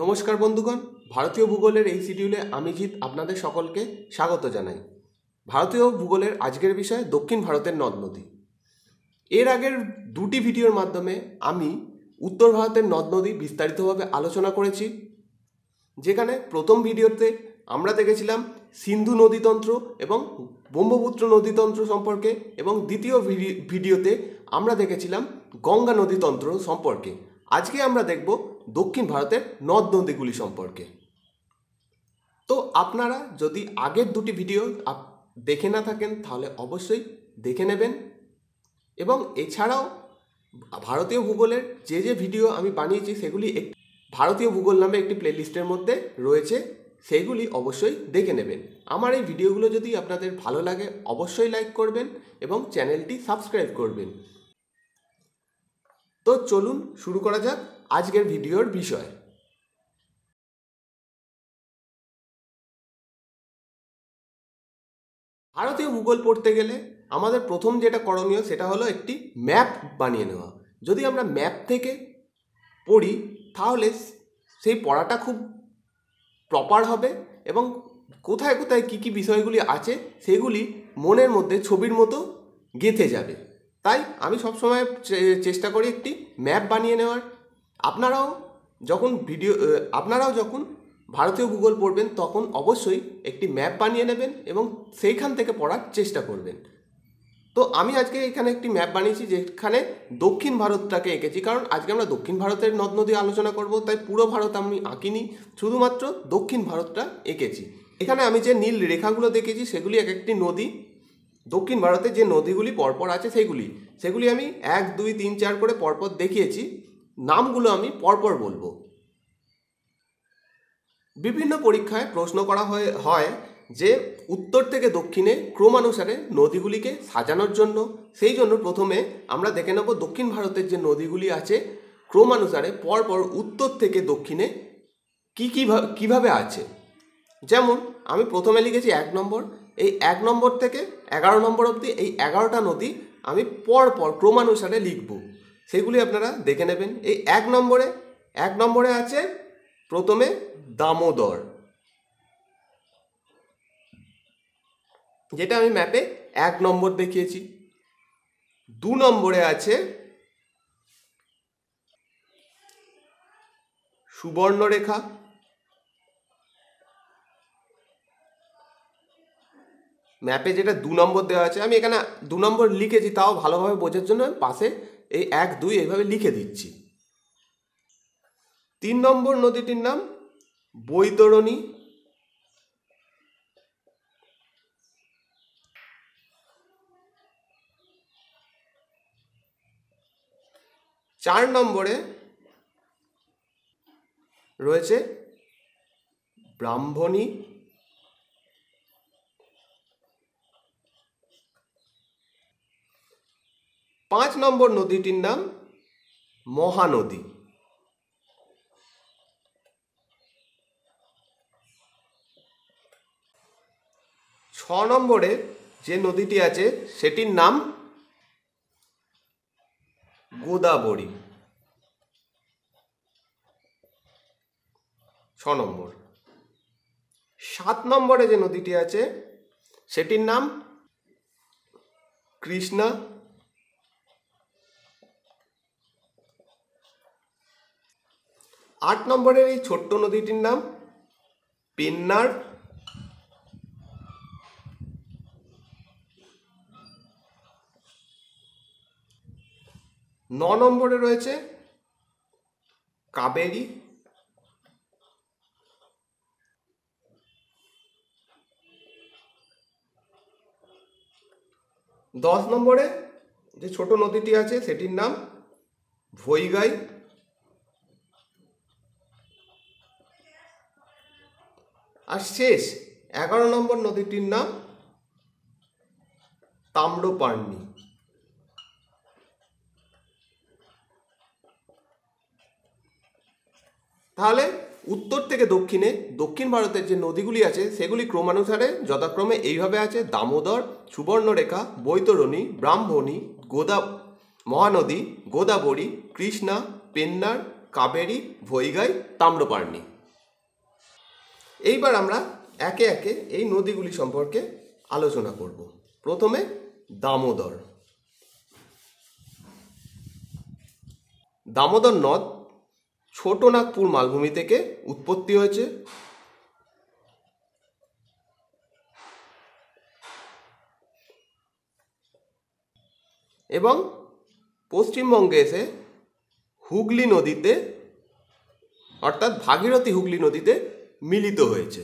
নমস্কার বন্ধুগণ ভারতীয় ভূগোলের এই শিডিউলে আমি জিৎ আপনাদের সকলকে স্বাগত জানাই ভারতীয় ভূগোলের আজকের বিষয় দক্ষিণ ভারতের নদ নদী এর আগের দুটি ভিডিওর মাধ্যমে আমি উত্তর ভারতের নদ নদী বিস্তারিতভাবে আলোচনা করেছি যেখানে প্রথম ভিডিওতে আমরা দেখেছিলাম সিন্ধু নদীতন্ত্র এবং ব্রহ্মপুত্র নদীতন্ত্র সম্পর্কে এবং দ্বিতীয় ভিডিওতে আমরা দেখেছিলাম গঙ্গা নদীতন্ত্র সম্পর্কে আজকে আমরা দেখব দক্ষিণ ভারতের নদ নদীগুলি সম্পর্কে তো আপনারা যদি আগের দুটি ভিডিও দেখে না থাকেন তাহলে অবশ্যই দেখে নেবেন এবং এছাড়াও ভারতীয় ভূগোলের যে যে ভিডিও আমি বানিয়েছি সেগুলি ভারতীয় ভূগোল নামে একটি প্লেলিস্টের মধ্যে রয়েছে সেগুলি অবশ্যই দেখে নেবেন আমার এই ভিডিওগুলো যদি আপনাদের ভালো লাগে অবশ্যই লাইক করবেন এবং চ্যানেলটি সাবস্ক্রাইব করবেন তো চলুন শুরু করা যাক আজকের ভিডিওর বিষয় ভারতীয় ভূগোল পড়তে গেলে আমাদের প্রথম যেটা করণীয় সেটা হলো একটি ম্যাপ বানিয়ে নেওয়া যদি আমরা ম্যাপ থেকে পড়ি তাহলে সেই পড়াটা খুব প্রপার হবে এবং কোথায় কোথায় কি কি বিষয়গুলি আছে সেগুলি মনের মধ্যে ছবির মতো গেঁথে যাবে তাই আমি সবসময় চেষ্টা করি একটি ম্যাপ বানিয়ে নেওয়ার আপনারাও যখন ভিডিও আপনারাও যখন ভারতীয় ভূগোল পড়বেন তখন অবশ্যই একটি ম্যাপ বানিয়ে নেবেন এবং সেইখান থেকে পড়ার চেষ্টা করবেন তো আমি আজকে এখানে একটি ম্যাপ বানিয়েছি যেখানে দক্ষিণ ভারতটাকে এঁকেছি কারণ আজকে আমরা দক্ষিণ ভারতের নদ নদী আলোচনা করব তাই পুরো ভারত আমি আঁকিনি শুধুমাত্র দক্ষিণ ভারতটা এঁকেছি এখানে আমি যে নীল রেখাগুলো দেখেছি সেগুলি এক একটি নদী দক্ষিণ ভারতে যে নদীগুলি পরপর আছে সেগুলি সেগুলি আমি এক দুই তিন চার করে পরপর দেখিয়েছি নামগুলো আমি পরপর বলবো বিভিন্ন পরীক্ষায় প্রশ্ন করা হয়ে হয় যে উত্তর থেকে দক্ষিণে ক্রমানুসারে নদীগুলিকে সাজানোর জন্য সেই জন্য প্রথমে আমরা দেখে নেব দক্ষিণ ভারতের যে নদীগুলি আছে ক্রমানুসারে পরপর উত্তর থেকে দক্ষিণে কী কীভাবে আছে যেমন আমি প্রথমে লিখেছি এক নম্বর এই এক নম্বর থেকে এগারো নম্বর অবধি এই এগারোটা নদী আমি পরপর ক্রমানুসারে লিখব সেগুলি আপনারা দেখে নেবেন এই এক নম্বরে এক নম্বরে আছে প্রথমে দামোদর যেটা আমি ম্যাপে এক নম্বর দেখিয়েছি দু নম্বরে আছে সুবর্ণরেখা ম্যাপে যেটা দু নম্বর দেওয়া আছে আমি এখানে দু নম্বর লিখেছি তাও ভালোভাবে বোঝার জন্য পাশে এই এক দুই এইভাবে লিখে দিচ্ছি তিন নম্বর নদীটির নাম বৈতরণী চার নম্বরে রয়েছে ব্রাহ্মণী পাঁচ নম্বর নদীটির নাম মহানদী ছ নম্বরে যে নদীটি আছে সেটির নাম গোদাবরী ছ নম্বর সাত নম্বরে যে নদীটি আছে সেটির নাম কৃষ্ণা আট নম্বরের এই ছোট্ট নদীটির নাম পেন্নার ন নম্বরে রয়েছে কাবেরী দশ নম্বরে যে ছোট নদীটি আছে সেটির নাম ভৈগাই আর শেষ এগারো নম্বর নদীটির নাম তাম্রপার্নি তাহলে উত্তর থেকে দক্ষিণে দক্ষিণ ভারতের যে নদীগুলি আছে সেগুলি ক্রমানুসারে যথাক্রমে এইভাবে আছে দামোদর সুবর্ণরেখা বৈতরণী ব্রাহ্মণী গোদা মহানদী গোদাবরী কৃষ্ণা পেন্নার কাবেরী ভৈগাই তাম্রপার্ণী এইবার আমরা একে একে এই নদীগুলি সম্পর্কে আলোচনা করব প্রথমে দামোদর দামোদর নদ ছোট নাগপুর মালভূমি থেকে উৎপত্তি হয়েছে এবং পশ্চিমবঙ্গে এসে হুগলি নদীতে অর্থাৎ ভাগীরথী হুগলি নদীতে মিলিত হয়েছে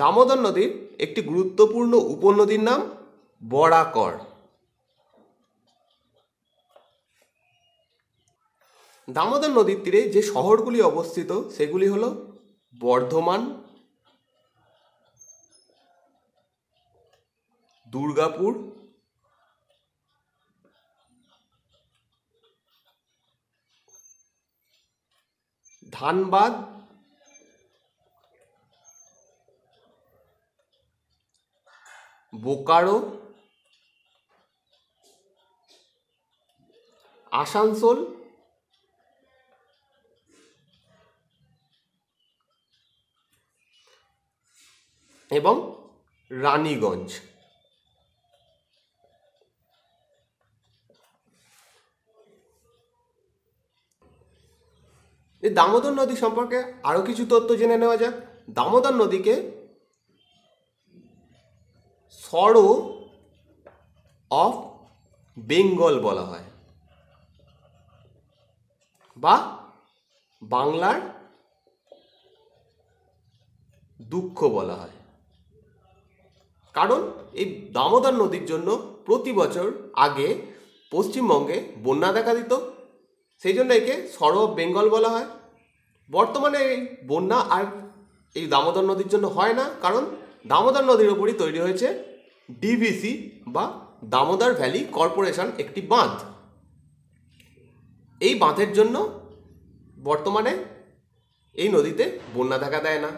দামোদর নদীর একটি গুরুত্বপূর্ণ উপনদীর নাম বরাকর দামোদর নদীর তীরে যে শহরগুলি অবস্থিত সেগুলি হল বর্ধমান দুর্গাপুর ধানবাদ বোকারো আসানসোল এবং রানীগঞ্জ এই দামোদর নদী সম্পর্কে আরও কিছু তথ্য জেনে নেওয়া যাক দামোদর নদীকে সরো অফ বেঙ্গল বলা হয় বা বাংলার দুঃখ বলা হয় কারণ এই দামোদর নদীর জন্য প্রতি বছর আগে পশ্চিমবঙ্গে বন্যা দেখা দিত সেই জন্য একে অফ বেঙ্গল বলা হয় বর্তমানে এই বন্যা আর এই দামোদর নদীর জন্য হয় না কারণ দামোদর নদীর ওপরই তৈরি হয়েছে ডিভিসি বা দামোদর ভ্যালি কর্পোরেশন একটি বাঁধ এই বাঁধের জন্য বর্তমানে এই নদীতে বন্যা দেখা দেয় না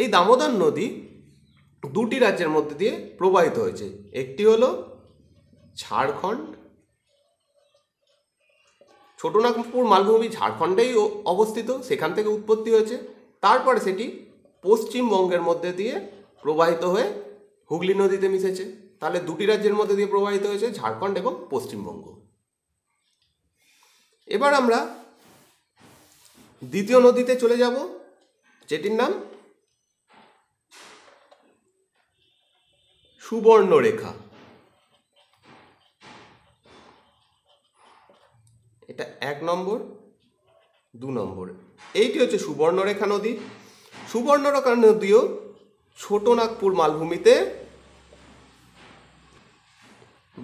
এই দামোদর নদী দুটি রাজ্যের মধ্যে দিয়ে প্রবাহিত হয়েছে একটি হলো ঝাড়খণ্ড ছোটনাগপুর মালভূমি ঝাড়খণ্ডেই অবস্থিত সেখান থেকে উৎপত্তি হয়েছে তারপরে সেটি পশ্চিমবঙ্গের মধ্যে দিয়ে প্রবাহিত হয়ে হুগলি নদীতে মিশেছে তাহলে দুটি রাজ্যের মধ্যে দিয়ে প্রবাহিত হয়েছে ঝাড়খণ্ড এবং পশ্চিমবঙ্গ এবার আমরা দ্বিতীয় নদীতে চলে যাব যেটির নাম সুবর্ণরেখা এটা এক নম্বর দু নম্বর এইটি হচ্ছে সুবর্ণরেখা নদী সুবর্ণরেখা নদীও ছোট নাগপুর মালভূমিতে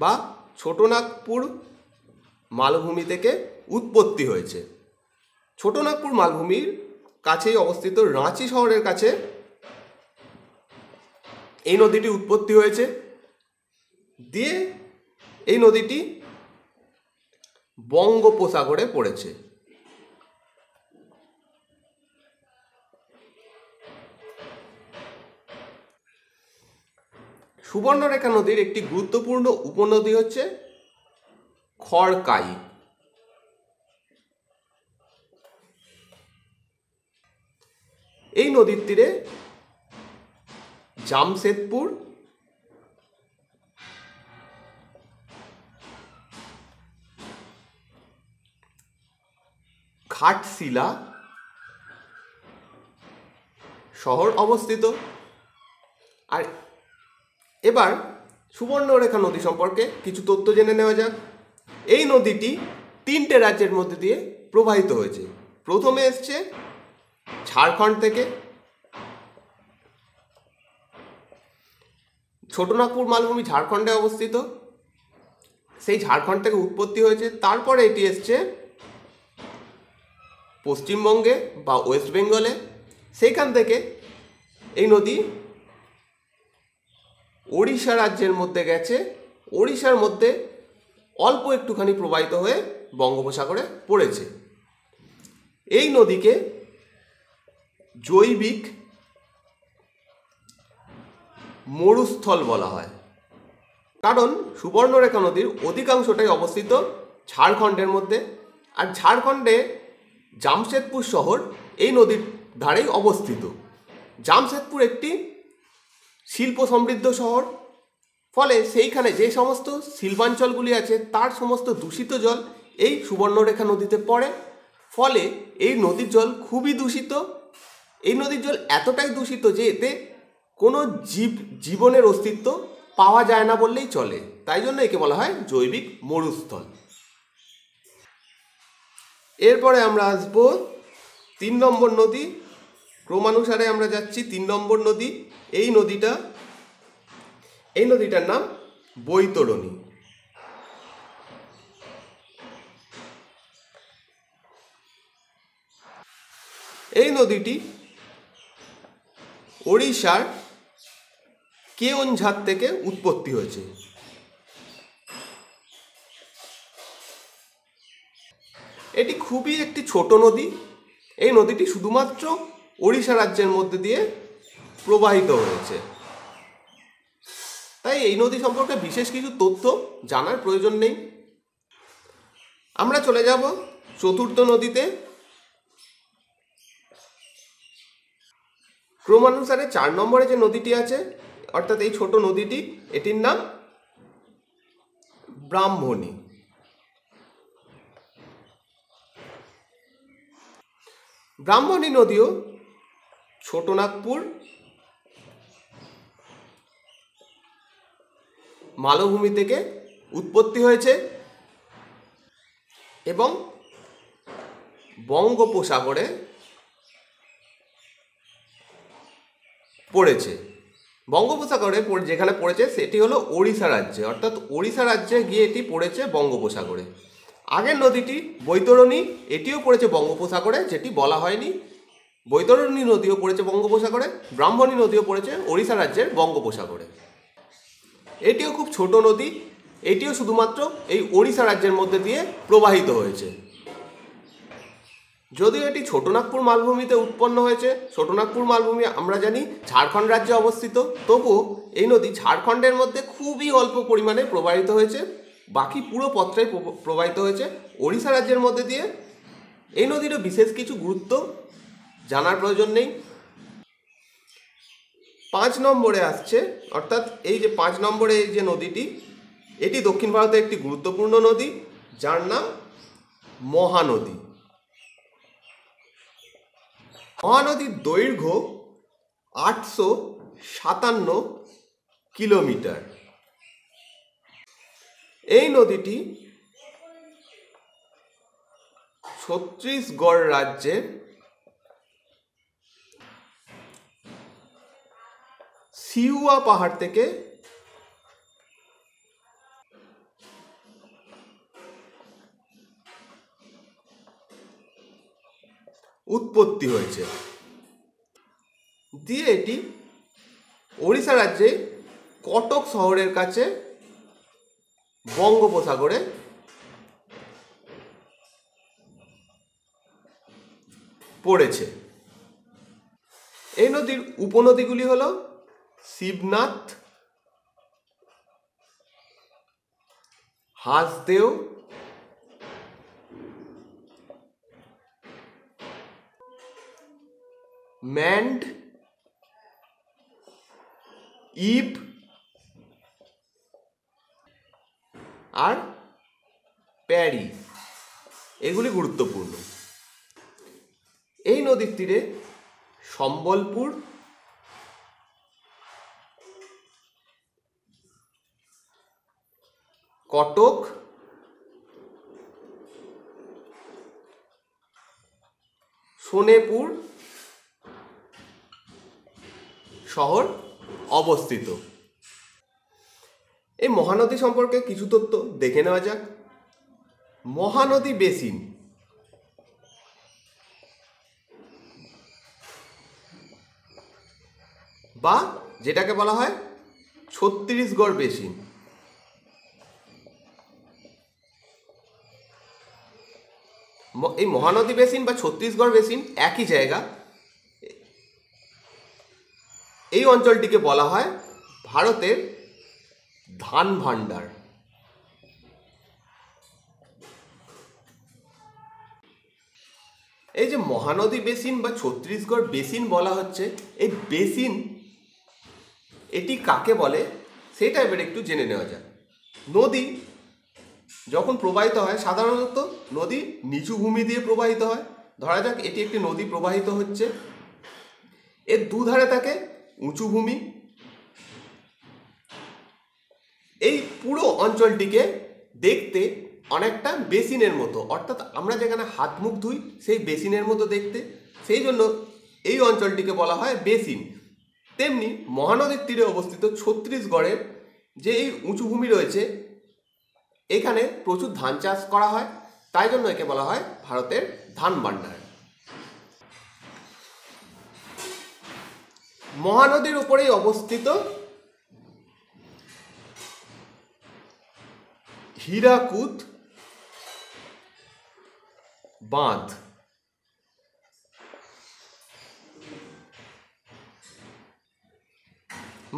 বা ছোট নাগপুর মালভূমি থেকে উৎপত্তি হয়েছে ছোট নাগপুর মালভূমির কাছেই অবস্থিত রাঁচি শহরের কাছে এই নদীটি উৎপত্তি হয়েছে দিয়ে এই নদীটি বঙ্গোপসাগরে পড়েছে সুবর্ণরেখা নদীর একটি গুরুত্বপূর্ণ উপনদী হচ্ছে খড়কাই এই নদীর তীরে জামশেদপুর ঘাটশিলা শহর অবস্থিত এবার সুবর্ণরেখা নদী সম্পর্কে কিছু তথ্য জেনে নেওয়া যাক এই নদীটি তিনটে রাজ্যের মধ্যে দিয়ে প্রবাহিত হয়েছে প্রথমে এসছে ঝাড়খণ্ড থেকে ছোটনাগপুর মালভূমি ঝাড়খণ্ডে অবস্থিত সেই ঝাড়খণ্ড থেকে উৎপত্তি হয়েছে তারপরে এটি এসছে পশ্চিমবঙ্গে বা ওয়েস্ট বেঙ্গলে সেইখান থেকে এই নদী ওড়িশা রাজ্যের মধ্যে গেছে ওড়িশার মধ্যে অল্প একটুখানি প্রবাহিত হয়ে বঙ্গোপসাগরে পড়েছে এই নদীকে জৈবিক মরুস্থল বলা হয় কারণ সুবর্ণরেখা নদীর অধিকাংশটাই অবস্থিত ঝাড়খণ্ডের মধ্যে আর ঝাড়খণ্ডে জামশেদপুর শহর এই নদীর ধারেই অবস্থিত জামশেদপুর একটি শিল্প সমৃদ্ধ শহর ফলে সেইখানে যে সমস্ত শিল্পাঞ্চলগুলি আছে তার সমস্ত দূষিত জল এই সুবর্ণরেখা নদীতে পড়ে ফলে এই নদীর জল খুবই দূষিত এই নদীর জল এতটাই দূষিত যে এতে কোনো জীব জীবনের অস্তিত্ব পাওয়া যায় না বললেই চলে তাই জন্য একে বলা হয় জৈবিক মরুস্থল এরপরে আমরা আসবো তিন নম্বর নদী ক্রমানুসারে আমরা যাচ্ছি তিন নম্বর নদী এই নদীটা এই নদীটার নাম বৈতরণী এই নদীটি ওড়িশার কেওনঝাড় থেকে উৎপত্তি হয়েছে এটি খুবই একটি ছোট নদী এই নদীটি শুধুমাত্র ওড়িশা রাজ্যের মধ্যে দিয়ে প্রবাহিত হয়েছে তাই এই নদী সম্পর্কে বিশেষ কিছু তথ্য জানার প্রয়োজন নেই আমরা চলে যাব চতুর্থ নদীতে ক্রমানুসারে চার নম্বরে যে নদীটি আছে অর্থাৎ এই ছোট নদীটি এটির নাম ব্রাহ্মণী ব্রাহ্মণী নদীও ছোটনাগপুর মালভূমি থেকে উৎপত্তি হয়েছে এবং বঙ্গোপসাগরে পড়েছে বঙ্গোপসাগরে যেখানে পড়েছে সেটি হলো ওড়িশা রাজ্যে অর্থাৎ ওড়িশা রাজ্যে গিয়ে এটি পড়েছে বঙ্গোপসাগরে আগের নদীটি বৈতরণী এটিও পড়েছে বঙ্গোপসাগরে যেটি বলা হয়নি বৈতরণী নদীও পড়েছে বঙ্গোপসাগরে ব্রাহ্মণী নদীও পড়েছে ওড়িশা রাজ্যের বঙ্গোপসাগরে এটিও খুব ছোট নদী এটিও শুধুমাত্র এই ওড়িশা রাজ্যের মধ্যে দিয়ে প্রবাহিত হয়েছে যদিও এটি ছোটনাগপুর মালভূমিতে উৎপন্ন হয়েছে ছোটনাগপুর মালভূমি আমরা জানি ঝাড়খণ্ড রাজ্যে অবস্থিত তবু এই নদী ঝাড়খণ্ডের মধ্যে খুবই অল্প পরিমাণে প্রবাহিত হয়েছে বাকি পুরো পথটাই প্রবাহিত হয়েছে ওড়িশা রাজ্যের মধ্যে দিয়ে এই নদীরও বিশেষ কিছু গুরুত্ব জানার প্রয়োজন নেই পাঁচ নম্বরে আসছে অর্থাৎ এই যে পাঁচ নম্বরে এই যে নদীটি এটি দক্ষিণ ভারতের একটি গুরুত্বপূর্ণ নদী যার নাম মহানদী মহানদীর দৈর্ঘ্য আটশো সাতান্ন কিলোমিটার এই নদীটি ছত্রিশগড় রাজ্যের সিউয়া পাহাড় থেকে উৎপত্তি হয়েছে দিয়ে এটি ওড়িশা রাজ্যে কটক শহরের কাছে বঙ্গোপসাগরে পড়েছে এই নদীর উপনদীগুলি হলো শিবনাথ হাসদেও ম্যান্ড ইব আর প্যারি এগুলি গুরুত্বপূর্ণ এই নদীর তীরে সম্বলপুর কটক সোনেপুর শহর অবস্থিত এই মহানদী সম্পর্কে কিছু তথ্য দেখে নেওয়া যাক মহানদী বেসিন বা যেটাকে বলা হয় ছত্তিশগড় বেসিন এই মহানদী বেসিন বা ছত্তিশগড় বেসিন একই জায়গা এই অঞ্চলটিকে বলা হয় ভারতের ধান ভাণ্ডার এই যে মহানদী বেসিন বা ছত্তিশগড় বেসিন বলা হচ্ছে এই বেসিন এটি কাকে বলে সেটা এবার একটু জেনে নেওয়া যায় নদী যখন প্রবাহিত হয় সাধারণত নদী নিচু ভূমি দিয়ে প্রবাহিত হয় ধরা যাক এটি একটি নদী প্রবাহিত হচ্ছে এর দুধারে থাকে উঁচু ভূমি এই পুরো অঞ্চলটিকে দেখতে অনেকটা বেসিনের মতো অর্থাৎ আমরা যেখানে হাত মুখ ধুই সেই বেসিনের মতো দেখতে সেই জন্য এই অঞ্চলটিকে বলা হয় বেসিন তেমনি মহানদীর তীরে অবস্থিত ছত্রিশগড়ের যে এই উঁচু ভূমি রয়েছে এখানে প্রচুর ধান চাষ করা হয় তাই জন্য একে বলা হয় ভারতের ধান ভান্ডার মহানদীর উপরেই অবস্থিত হীরাকুত বাঁধ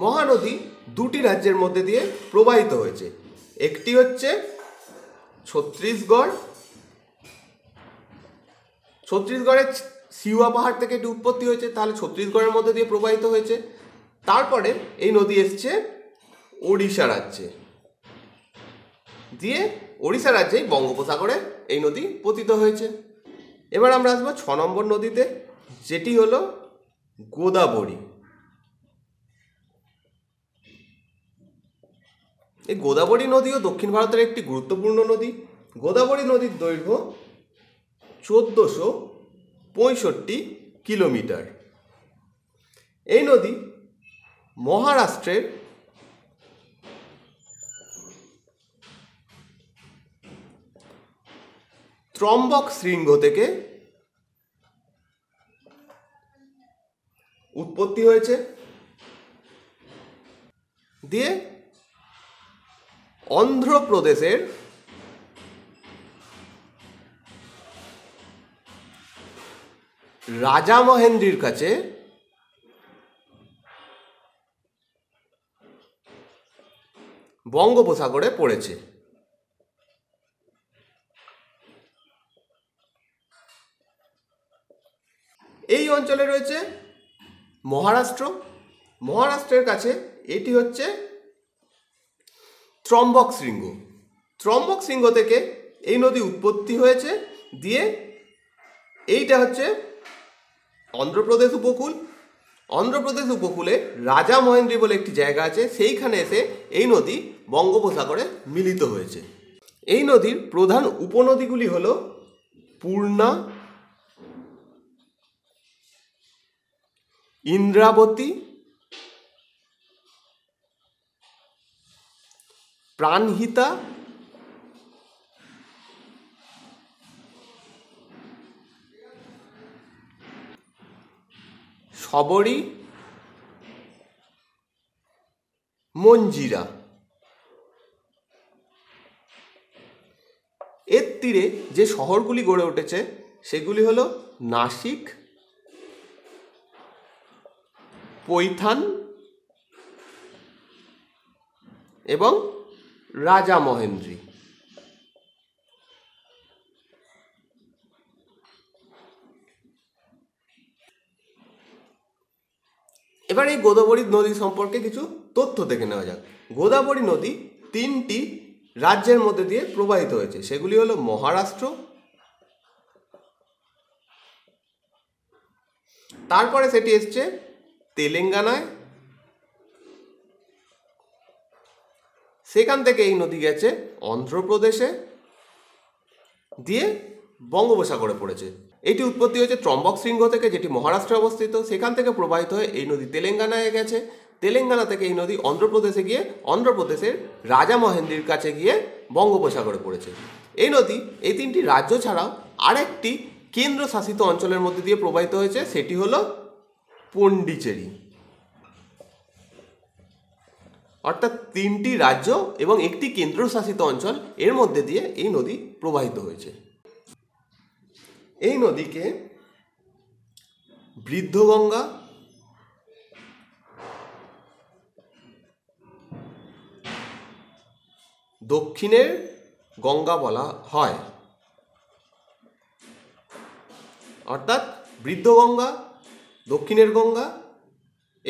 মহানদী দুটি রাজ্যের মধ্যে দিয়ে প্রবাহিত হয়েছে একটি হচ্ছে ছত্রিশগড় ছত্তিশগড়ের সিউয়া পাহাড় থেকে এটি উৎপত্তি হয়েছে তাহলে ছত্তিশগড়ের মধ্যে দিয়ে প্রবাহিত হয়েছে তারপরে এই নদী এসছে ওড়িশা রাজ্যে দিয়ে ওড়িশা রাজ্যেই বঙ্গোপসাগরে এই নদী পতিত হয়েছে এবার আমরা আসবো ছ নম্বর নদীতে যেটি হলো গোদাবরী এই গোদাবরী নদীও দক্ষিণ ভারতের একটি গুরুত্বপূর্ণ নদী গোদাবরী নদীর দৈর্ঘ্য চোদ্দোশো পঁয়ষট্টি কিলোমিটার এই নদী মহারাষ্ট্রের ত্রম্বক শৃঙ্গ থেকে উৎপত্তি হয়েছে দিয়ে অন্ধ্রপ্রদেশের রাজা মহেন্দ্রির কাছে বঙ্গোপসাগরে পড়েছে এই অঞ্চলে রয়েছে মহারাষ্ট্র মহারাষ্ট্রের কাছে এটি হচ্ছে ত্রম্বক শৃঙ্গ ত্রম্বক শৃঙ্গ থেকে এই নদী উৎপত্তি হয়েছে দিয়ে এইটা হচ্ছে অন্ধ্রপ্রদেশ উপকূল অন্ধ্রপ্রদেশ উপকূলে রাজা মহেন্দ্রী বলে একটি জায়গা আছে সেইখানে এসে এই নদী বঙ্গোপসাগরে মিলিত হয়েছে এই নদীর প্রধান উপনদীগুলি হল পূর্ণা ইন্দ্রাবতী প্রাণহিতা সবরী মঞ্জিরা এর তীরে যে শহরগুলি গড়ে উঠেছে সেগুলি হল নাসিক পৈথান এবং রাজা মহেন্দ্রী এবার এই গোদাবরী নদী সম্পর্কে কিছু তথ্য দেখে নেওয়া যাক গোদাবরী নদী তিনটি রাজ্যের মধ্যে দিয়ে প্রবাহিত হয়েছে সেগুলি হলো মহারাষ্ট্র তারপরে সেটি এসছে তেলেঙ্গানায় সেখান থেকে এই নদী গেছে অন্ধ্রপ্রদেশে দিয়ে বঙ্গোপসাগরে পড়েছে এটি উৎপত্তি হয়েছে ত্রম্বক শৃঙ্গ থেকে যেটি মহারাষ্ট্রে অবস্থিত সেখান থেকে প্রবাহিত হয়ে এই নদী তেলেঙ্গানায় গেছে তেলেঙ্গানা থেকে এই নদী অন্ধ্রপ্রদেশে গিয়ে অন্ধ্রপ্রদেশের রাজা মহেন্দ্রের কাছে গিয়ে বঙ্গোপসাগরে পড়েছে এই নদী এই তিনটি রাজ্য ছাড়াও আরেকটি কেন্দ্রশাসিত অঞ্চলের মধ্যে দিয়ে প্রবাহিত হয়েছে সেটি হলো পণ্ডিচেরি অর্থাৎ তিনটি রাজ্য এবং একটি কেন্দ্রশাসিত অঞ্চল এর মধ্যে দিয়ে এই নদী প্রবাহিত হয়েছে এই নদীকে বৃদ্ধগঙ্গা দক্ষিণের গঙ্গা বলা হয় অর্থাৎ বৃদ্ধ গঙ্গা দক্ষিণের গঙ্গা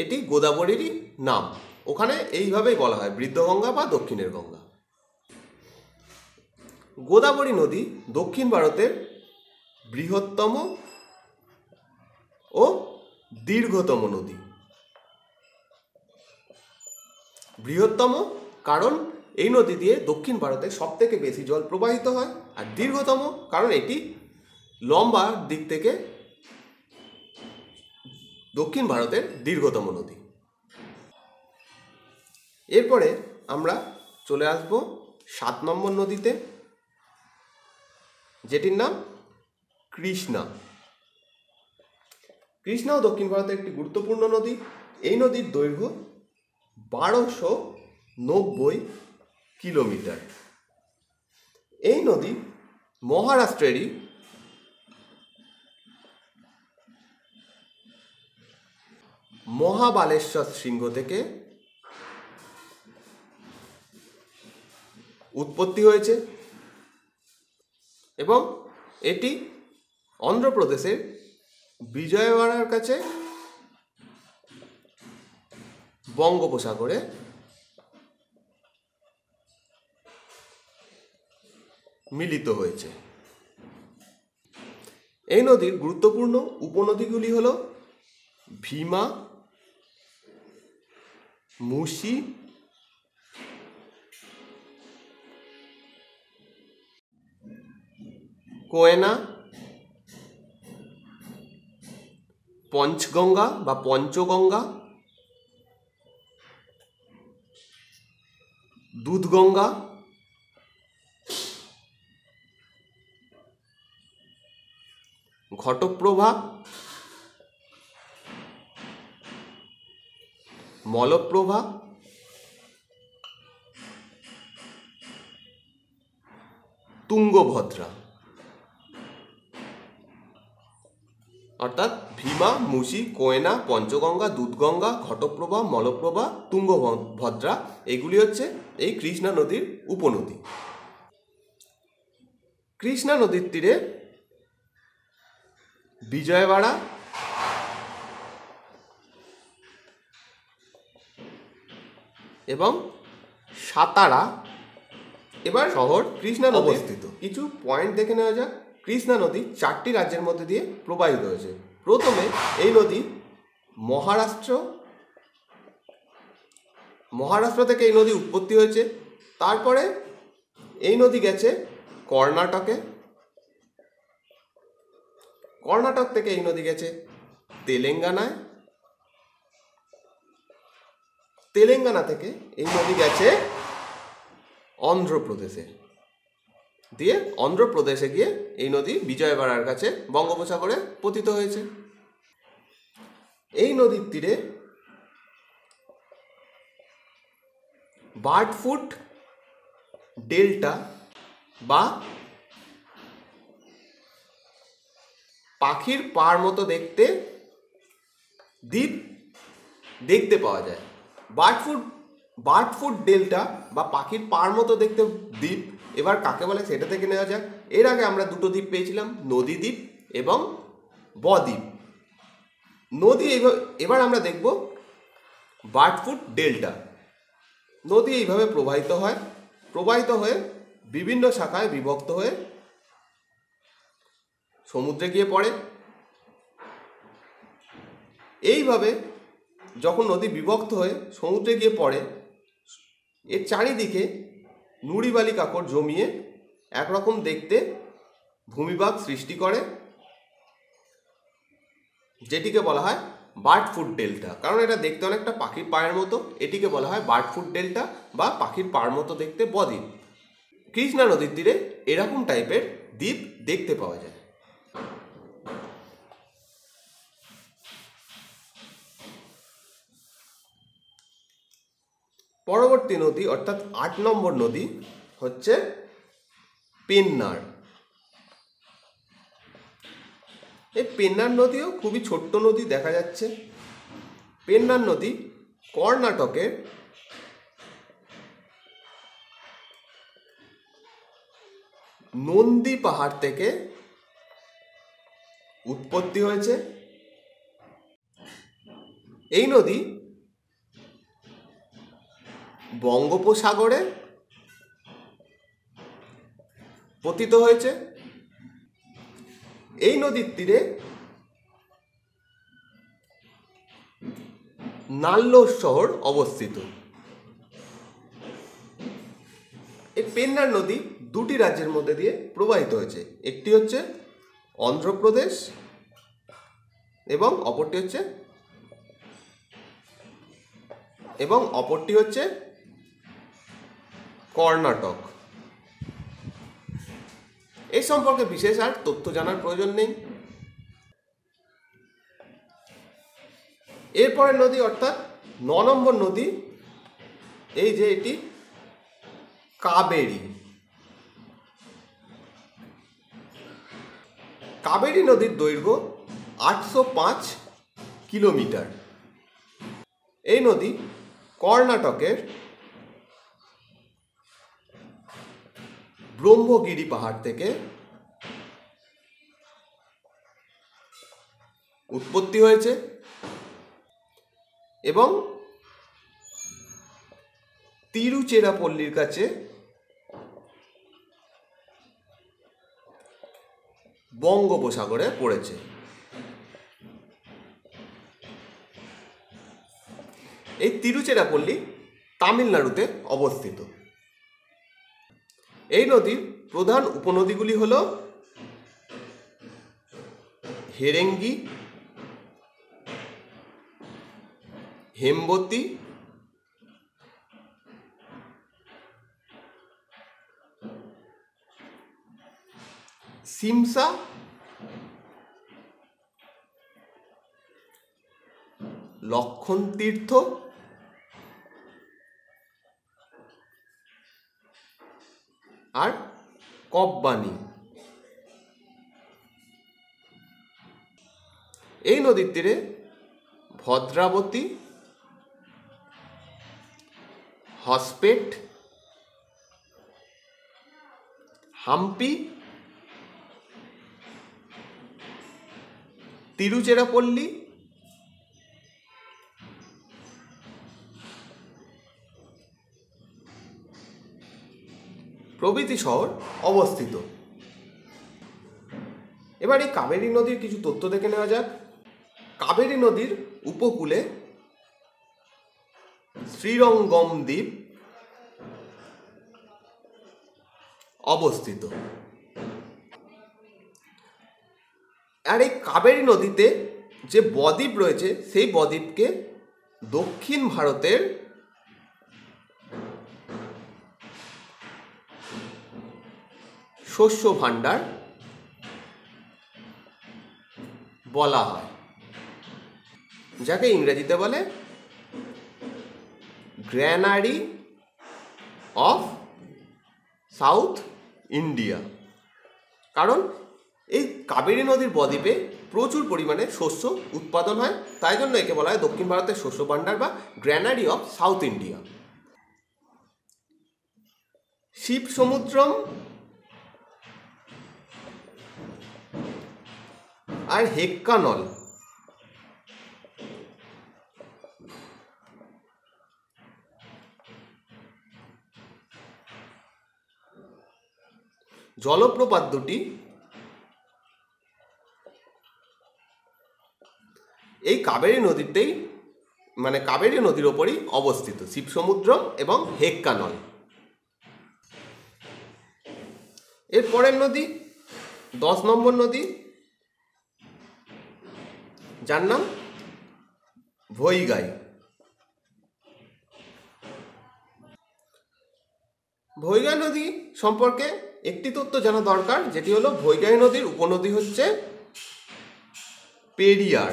এটি গোদাবরীরই নাম ওখানে এইভাবেই বলা হয় বৃদ্ধ গঙ্গা বা দক্ষিণের গঙ্গা গোদাবরী নদী দক্ষিণ ভারতের বৃহত্তম ও দীর্ঘতম নদী বৃহত্তম কারণ এই নদী দিয়ে দক্ষিণ ভারতে সব থেকে বেশি জল প্রবাহিত হয় আর দীর্ঘতম কারণ এটি লম্বা দিক থেকে দক্ষিণ ভারতের দীর্ঘতম নদী এরপরে আমরা চলে আসব সাত নম্বর নদীতে যেটির নাম কৃষ্ণা কৃষ্ণাও দক্ষিণ ভারতের একটি গুরুত্বপূর্ণ নদী এই নদীর দৈর্ঘ্য বারোশো নব্বই কিলোমিটার এই নদী মহারাষ্ট্রেরই মহাবালেশ্বর শৃঙ্গ থেকে উৎপত্তি হয়েছে এবং এটি অন্ধ্রপ্রদেশের বিজয়ওয়াড়ার কাছে বঙ্গোপসাগরে মিলিত হয়েছে এই নদীর গুরুত্বপূর্ণ উপনদীগুলি হল ভীমা মুশি কোয়েনা পঞ্চগঙ্গা বা পঞ্চগঙ্গা দুধগঙ্গা ঘটপ্রভা মলপ্রভা তুঙ্গভদ্রা অর্থাৎ ভীমা মুসি কোয়েনা পঞ্চগঙ্গা দুধগঙ্গা ঘটপ্রভা মলপ্রভা তুঙ্গভদ্রা এগুলি হচ্ছে এই কৃষ্ণা নদীর উপনদী কৃষ্ণা নদীর তীরে বিজয়বাড়া এবং সাতারা এবার শহর কৃষ্ণা অবস্থিত কিছু পয়েন্ট দেখে নেওয়া যাক কৃষ্ণা নদী চারটি রাজ্যের মধ্যে দিয়ে প্রবাহিত হয়েছে প্রথমে এই নদী মহারাষ্ট্র মহারাষ্ট্র থেকে এই নদী উৎপত্তি হয়েছে তারপরে এই নদী গেছে কর্ণাটকে কর্ণাটক থেকে এই নদী গেছে তেলেঙ্গানায় তেলেঙ্গানা থেকে এই নদী গেছে অন্ধ্রপ্রদেশে দিয়ে অন্ধ্রপ্রদেশে গিয়ে এই নদী বিজয়বাড়ার কাছে বঙ্গোপসাগরে পতিত হয়েছে এই নদীর তীরে বার্ডফুট ডেল্টা বা পাখির পার মতো দেখতে দ্বীপ দেখতে পাওয়া যায় বার্ডফুট বার্ডফুট ডেল্টা বা পাখির পার মতো দেখতে দ্বীপ এবার কাকে বলে সেটা থেকে নেওয়া যাক এর আগে আমরা দুটো দ্বীপ পেয়েছিলাম নদী দ্বীপ এবং বদ্বীপ নদী এইভাবে এবার আমরা দেখব বার্ডফুট ডেল্টা নদী এইভাবে প্রবাহিত হয় প্রবাহিত হয়ে বিভিন্ন শাখায় বিভক্ত হয়ে সমুদ্রে গিয়ে পড়ে এইভাবে যখন নদী বিভক্ত হয়ে সমুদ্রে গিয়ে পড়ে এর চারিদিকে নুড়িবালি কাপড় জমিয়ে একরকম দেখতে ভূমিভাগ সৃষ্টি করে যেটিকে বলা হয় বার্ড ফুড ডেল্টা কারণ এটা দেখতে অনেকটা পাখির পায়ের মতো এটিকে বলা হয় বার্ড ফুড ডেল্টা বা পাখির পায়ের মতো দেখতে বদ্বীপ কৃষ্ণা নদীর তীরে এরকম টাইপের দ্বীপ দেখতে পাওয়া যায় পরবর্তী নদী অর্থাৎ আট নম্বর নদী হচ্ছে পেন্নার এই পেন্নার নদীও খুবই ছোট্ট নদী দেখা যাচ্ছে পেন্নার নদী কর্ণাটকের নন্দী পাহাড় থেকে উৎপত্তি হয়েছে এই নদী বঙ্গোপসাগরে পতিত হয়েছে এই নদীর তীরে নাল্লোর শহর অবস্থিত এই পেন্নার নদী দুটি রাজ্যের মধ্যে দিয়ে প্রবাহিত হয়েছে একটি হচ্ছে অন্ধ্রপ্রদেশ এবং অপরটি হচ্ছে এবং অপরটি হচ্ছে কর্ণাটক এ সম্পর্কে বিশেষ আর তথ্য জানার প্রয়োজন নেই এরপরের নদী অর্থাৎ ন নম্বর নদী এই যে এটি কাবেরী কাবেরী নদীর দৈর্ঘ্য আটশো কিলোমিটার এই নদী কর্ণাটকের ব্রহ্মগিরি পাহাড় থেকে উৎপত্তি হয়েছে এবং তিরুচেরাপল্লির কাছে বঙ্গোপসাগরে পড়েছে এই তিরুচেরাপল্লি তামিলনাড়ুতে অবস্থিত এই নদীর প্রধান উপনদীগুলি হল হেরেঙ্গি হেমবতী সিমসা লক্ষণ তীর্থ আর কপবাণী এই নদীর তীরে ভদ্রাবতী হসপেট হাম্পি তিরুচেরাপল্লী প্রভৃতি শহর অবস্থিত এবার এই কাবেরী নদীর কিছু তথ্য দেখে নেওয়া যাক কাবেরী নদীর উপকূলে শ্রীরঙ্গম দ্বীপ অবস্থিত আর এই কাবেরী নদীতে যে বদ্বীপ রয়েছে সেই বদ্বীপকে দক্ষিণ ভারতের শস্য ভাণ্ডার বলা হয় যাকে ইংরেজিতে বলে গ্র্যানারি অফ সাউথ ইন্ডিয়া কারণ এই কাবেরী নদীর বদ্বীপে প্রচুর পরিমাণে শস্য উৎপাদন হয় তাই জন্য একে বলা হয় দক্ষিণ ভারতের শস্য ভাণ্ডার বা granary of south India Shivasamudram আর হেক্কানল জলপ্রপাত দুটি এই কাবেরী নদীতেই মানে কাবেরী নদীর ওপরই অবস্থিত শিবসমুদ্র এবং হেক্কানল এর পরের নদী দশ নম্বর নদী যার নাম ভৈগাই ভৈগা নদী সম্পর্কে একটি তথ্য জানা দরকার যেটি হলো ভৈগাই নদীর উপনদী হচ্ছে পেরিয়ার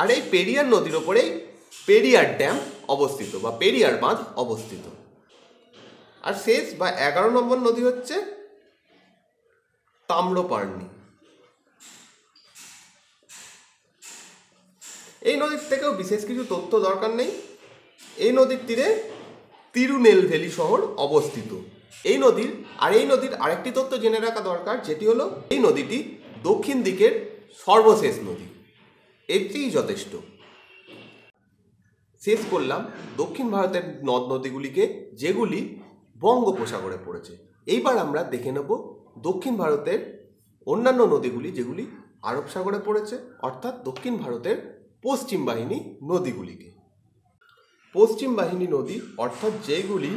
আর এই পেরিয়ার নদীর ওপরেই পেরিয়ার ড্যাম অবস্থিত বা পেরিয়ার বাঁধ অবস্থিত আর শেষ বা এগারো নম্বর নদী হচ্ছে তাম্রপার্ণী এই নদীর থেকেও বিশেষ কিছু তথ্য দরকার নেই এই নদীর তীরে তিরুনেলভেলি শহর অবস্থিত এই নদীর আর এই নদীর আরেকটি তথ্য জেনে রাখা দরকার যেটি হলো এই নদীটি দক্ষিণ দিকের সর্বশেষ নদী এটিই যথেষ্ট শেষ করলাম দক্ষিণ ভারতের নদ নদীগুলিকে যেগুলি বঙ্গোপসাগরে পড়েছে এইবার আমরা দেখে নেব দক্ষিণ ভারতের অন্যান্য নদীগুলি যেগুলি আরব সাগরে পড়েছে অর্থাৎ দক্ষিণ ভারতের পশ্চিম বাহিনী নদীগুলিকে পশ্চিম বাহিনী নদী অর্থাৎ যেগুলি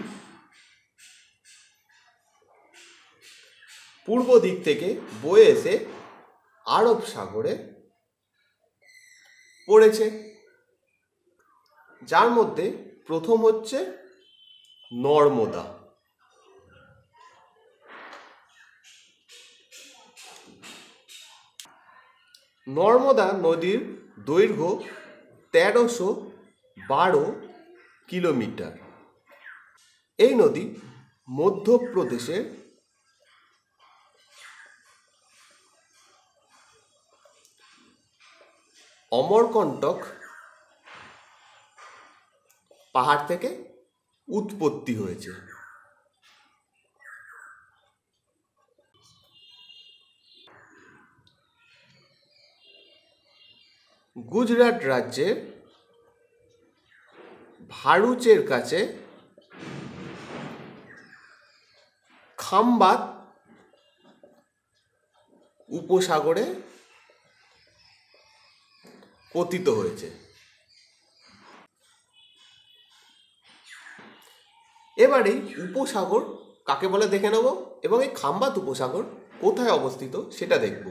পূর্ব দিক থেকে বয়ে এসে আরব সাগরে পড়েছে যার মধ্যে প্রথম হচ্ছে নর্মদা নর্মদা নদীর দৈর্ঘ্য তেরোশো বারো কিলোমিটার এই নদী মধ্যপ্রদেশের অমরকণ্টক পাহাড় থেকে উৎপত্তি হয়েছে গুজরাট রাজ্যে ভারুচের কাছে খাম্বাত উপসাগরে পতিত হয়েছে এবারে উপসাগর কাকে বলে দেখে নেব এবং এই খাম্বাত উপসাগর কোথায় অবস্থিত সেটা দেখবো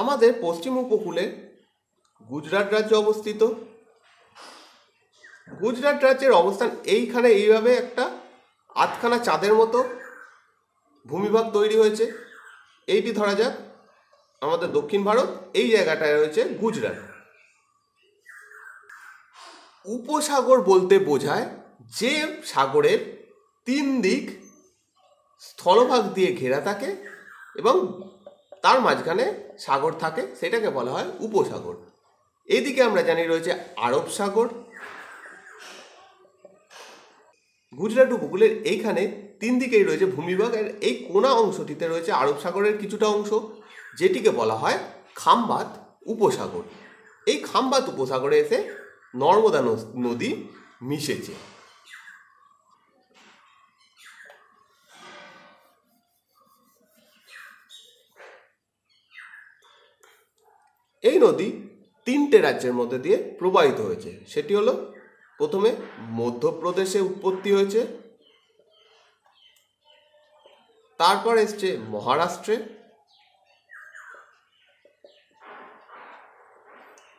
আমাদের পশ্চিম উপকূলে গুজরাট রাজ্য অবস্থিত গুজরাট রাজ্যের অবস্থান এইখানে এইভাবে একটা আধখানা চাঁদের মতো ভূমিভাগ তৈরি হয়েছে এইটি ধরা যাক আমাদের দক্ষিণ ভারত এই জায়গাটায় রয়েছে গুজরাট উপসাগর বলতে বোঝায় যে সাগরের তিন দিক স্থলভাগ দিয়ে ঘেরা থাকে এবং তার মাঝখানে সাগর থাকে সেটাকে বলা হয় উপসাগর এদিকে আমরা জানি রয়েছে আরব সাগর গুজরাট উপকূলের এইখানে তিন দিকেই রয়েছে ভূমিভাগ আর এই কোনা অংশটিতে রয়েছে আরব সাগরের কিছুটা অংশ যেটিকে বলা হয় খাম্বাত উপসাগর এই খাম্বাত উপসাগরে এসে নর্মদা নদী মিশেছে এই নদী তিনটে রাজ্যের মধ্যে দিয়ে প্রবাহিত হয়েছে সেটি হলো প্রথমে মধ্যপ্রদেশে উৎপত্তি হয়েছে তারপর এসছে মহারাষ্ট্রে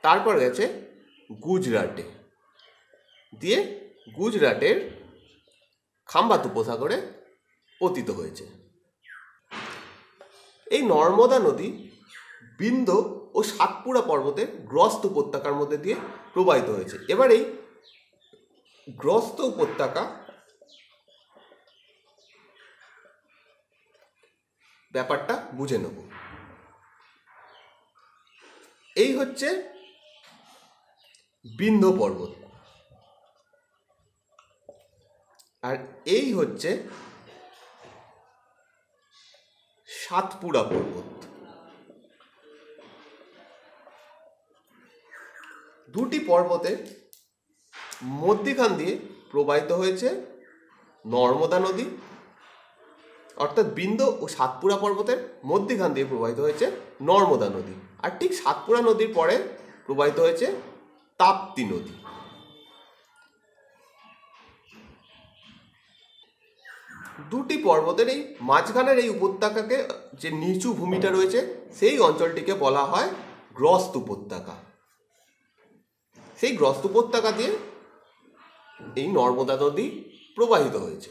তারপর গেছে গুজরাটে দিয়ে গুজরাটের খাম্বাত উপসাগরে পতিত হয়েছে এই নর্মদা নদী বিন্দু ও সাতপুরা পর্বতের গ্রস্ত উপত্যকার মধ্যে দিয়ে প্রবাহিত হয়েছে এবার এই গ্রস্ত উপত্যকা ব্যাপারটা বুঝে নেব এই হচ্ছে বিন্ধ পর্বত আর এই হচ্ছে সাতপুরা পর্বত দুটি পর্বতের মধ্যিখান দিয়ে প্রবাহিত হয়েছে নর্মদা নদী অর্থাৎ বিন্দ ও সাতপুরা পর্বতের মধ্যিখান দিয়ে প্রবাহিত হয়েছে নর্মদা নদী আর ঠিক সাতপুরা নদীর পরে প্রবাহিত হয়েছে তাপ্তি নদী দুটি পর্বতের এই মাঝখানের এই উপত্যকাকে যে নিচু ভূমিটা রয়েছে সেই অঞ্চলটিকে বলা হয় গ্রস্ত উপত্যকা সেই গ্রস্ত উপত্যকা দিয়ে এই নর্মদা নদী প্রবাহিত হয়েছে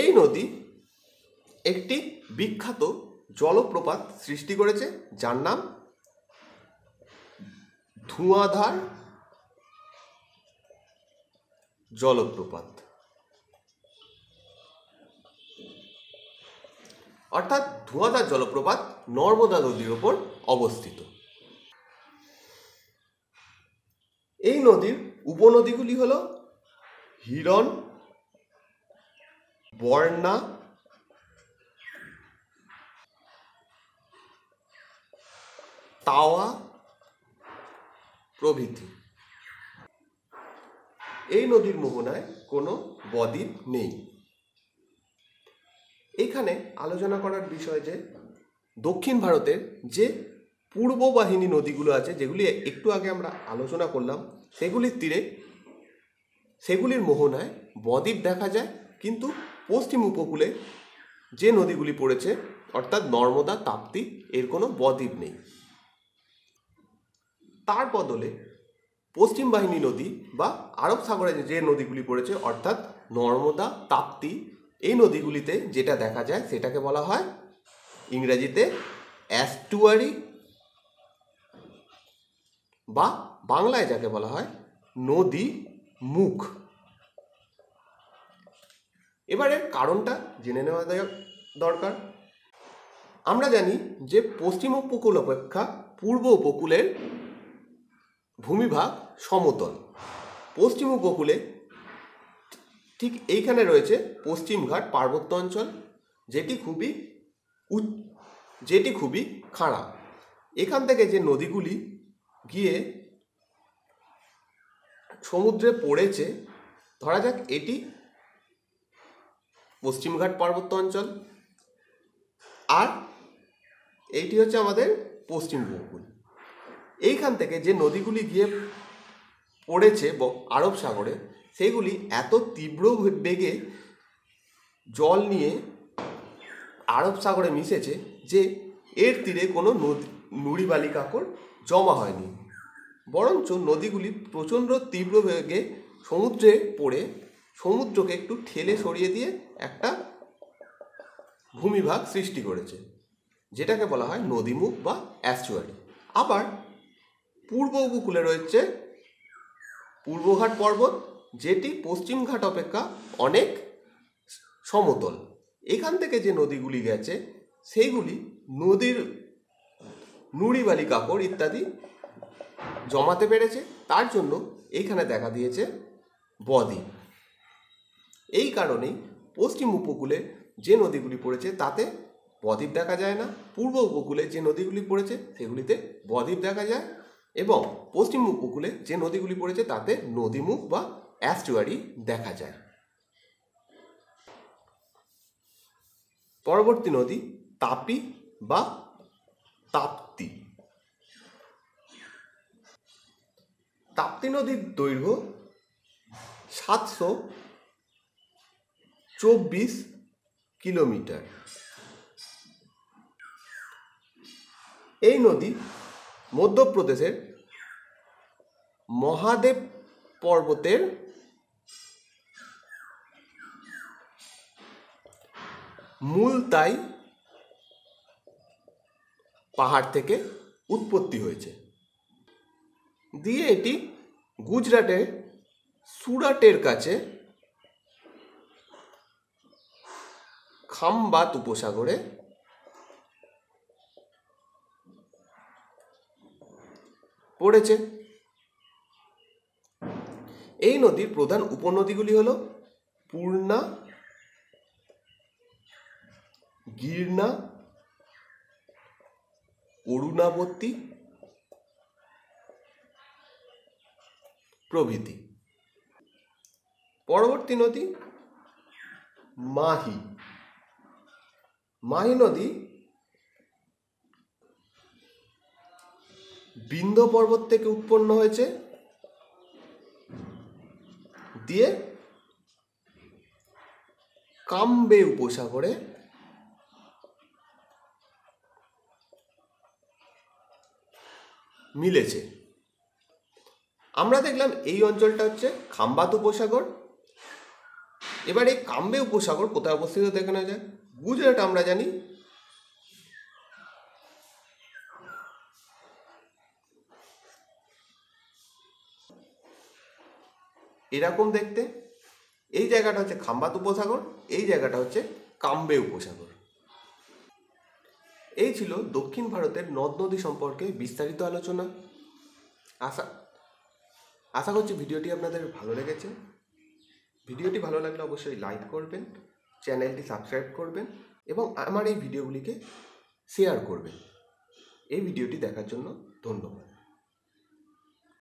এই নদী একটি বিখ্যাত জলপ্রপাত সৃষ্টি করেছে যার নাম ধুঁয়াধার জলপ্রপাত অর্থাৎ ধুয়াধার জলপ্রপাত নর্মদা নদীর ওপর অবস্থিত এই নদীর উপনদীগুলি হল হিরণ বর্ণা তাওয়া প্রভৃতি এই নদীর মোহনায় কোনো বদ্বীপ নেই এখানে আলোচনা করার বিষয় যে দক্ষিণ ভারতের যে পূর্ববাহিনী নদীগুলো আছে যেগুলি একটু আগে আমরা আলোচনা করলাম সেগুলির তীরে সেগুলির মোহনায় বদ্বীপ দেখা যায় কিন্তু পশ্চিম উপকূলে যে নদীগুলি পড়েছে অর্থাৎ নর্মদা তাপ্তি এর কোনো বদ্বীপ নেই তার বদলে পশ্চিম বাহিনী নদী বা আরব সাগরে যে নদীগুলি পড়েছে অর্থাৎ নর্মদা তাপ্তি এই নদীগুলিতে যেটা দেখা যায় সেটাকে বলা হয় ইংরেজিতে অ্যাস্টুয়ারি বা বাংলায় যাকে বলা হয় নদী মুখ এবারের কারণটা জেনে নেওয়া দরকার আমরা জানি যে পশ্চিম উপকূল অপেক্ষা পূর্ব উপকূলের ভূমিভাগ সমতল পশ্চিম উপকূলে ঠিক এইখানে রয়েছে পশ্চিমঘাট পার্বত্য অঞ্চল যেটি খুবই যেটি খুবই খাড়া এখান থেকে যে নদীগুলি গিয়ে সমুদ্রে পড়েছে ধরা যাক এটি পশ্চিমঘাট পার্বত্য অঞ্চল আর এইটি হচ্ছে আমাদের পশ্চিম উপকূল এইখান থেকে যে নদীগুলি গিয়ে পড়েছে আরব সাগরে সেগুলি এত তীব্র বেগে জল নিয়ে আরব সাগরে মিশেছে যে এর তীরে কোনো নদী নুড়ি কাকড় জমা হয়নি বরঞ্চ নদীগুলি প্রচণ্ড তীব্র বেগে সমুদ্রে পড়ে সমুদ্রকে একটু ঠেলে সরিয়ে দিয়ে একটা ভূমিভাগ সৃষ্টি করেছে যেটাকে বলা হয় নদীমুখ বা অ্যাসচুয়ারি আবার পূর্ব উপকূলে রয়েছে পূর্বঘাট পর্বত যেটি পশ্চিম ঘাট অপেক্ষা অনেক সমতল এখান থেকে যে নদীগুলি গেছে সেইগুলি নদীর নুড়িবালি কাপড় ইত্যাদি জমাতে পেরেছে তার জন্য এইখানে দেখা দিয়েছে বদ্বীপ এই কারণেই পশ্চিম উপকূলে যে নদীগুলি পড়েছে তাতে বদ্বীপ দেখা যায় না পূর্ব উপকূলে যে নদীগুলি পড়েছে সেগুলিতে বদ্বীপ দেখা যায় এবং পশ্চিম উপকূলে যে নদীগুলি পড়েছে তাতে নদীমুখ বা অ্যাস্টুয়ারি দেখা যায় পরবর্তী নদী তাপি বা তাপ তাপ্তি নদীর দৈর্ঘ্য সাতশো চব্বিশ কিলোমিটার এই নদী মধ্যপ্রদেশের মহাদেব পর্বতের মূলতাই পাহাড় থেকে উৎপত্তি হয়েছে দিয়ে এটি গুজরাটে সুরাটের কাছে খাম্বাত উপসাগরে পড়েছে এই নদীর প্রধান উপনদীগুলি হল পূর্ণা গির্না অরুণাবতী প্রভৃতি পরবর্তী নদী মাহি মাহি নদী বিন্দ পর্বত থেকে উৎপন্ন হয়েছে দিয়ে কাম্বে উপসাগরে মিলেছে আমরা দেখলাম এই অঞ্চলটা হচ্ছে খাম্বাত উপসাগর এবার এই কাম্বে উপসাগর কোথায় অবস্থিত দেখে না যায় গুজরাট আমরা জানি এরকম দেখতে এই জায়গাটা হচ্ছে খাম্বাত উপসাগর এই জায়গাটা হচ্ছে কাম্বে উপসাগর এই ছিল দক্ষিণ ভারতের নদ নদী সম্পর্কে বিস্তারিত আলোচনা আশা আশা করছি ভিডিওটি আপনাদের ভালো লেগেছে ভিডিওটি ভালো লাগলে অবশ্যই লাইক করবেন চ্যানেলটি সাবস্ক্রাইব করবেন এবং আমার এই ভিডিওগুলিকে শেয়ার করবেন এই ভিডিওটি দেখার জন্য ধন্যবাদ